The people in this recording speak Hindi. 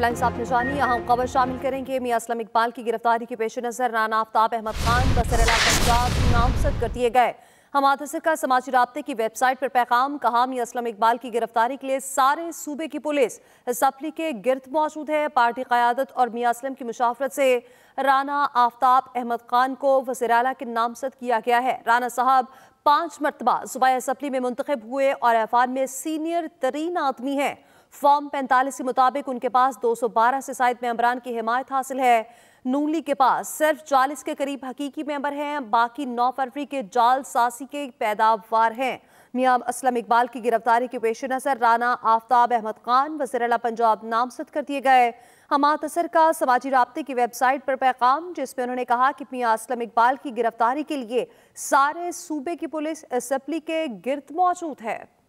हेडलाइन अहम खबर शामिल करेंगे मियाँ असलम इकबाल की गिरफ्तारी के पेश नज़र राना आफ्ताब अहमद खान बसरला पंजाब नामजद कर दिए गए हम हादसे का समाजी रबते की वेबसाइट पर पैगाम कहा मियाँ असलम इकबाल की गिरफ्तारी के लिए सारे सूबे की पुलिस सफली के गिरद मौजूद है पार्टी क़्यादत और मियाँ असलम की मुशाफरत से राना आफ्ताब अहमद खान को वसराला के नामजद किया गया है राना साहब पाँच मरतबा सूबा असम्बली में मुंतखब हुए और अहफान में सीनियर तरीन आदमी हैं फॉर्म पैंतालीस के मुताबिक उनके पास 212 से शायद मेम्बरान की हिमायत हासिल है नूली के पास सिर्फ 40 के करीब हकीकी मेंबर हैं बाकी नौ फरवरी के जाल सासी के पैदावार हैं मियाँ असलम इकबाल की गिरफ्तारी के पेश नज़र राना आफ्ताब अहमद खान वजीरला पंजाब नामजद कर दिए गए हमात असर का समाजी रबते की वेबसाइट पर पैगाम जिसमें उन्होंने कहा कि मियाँ असलम इकबाल की गिरफ्तारी के लिए सारे सूबे की पुलिस असम्बली के गिरद मौजूद है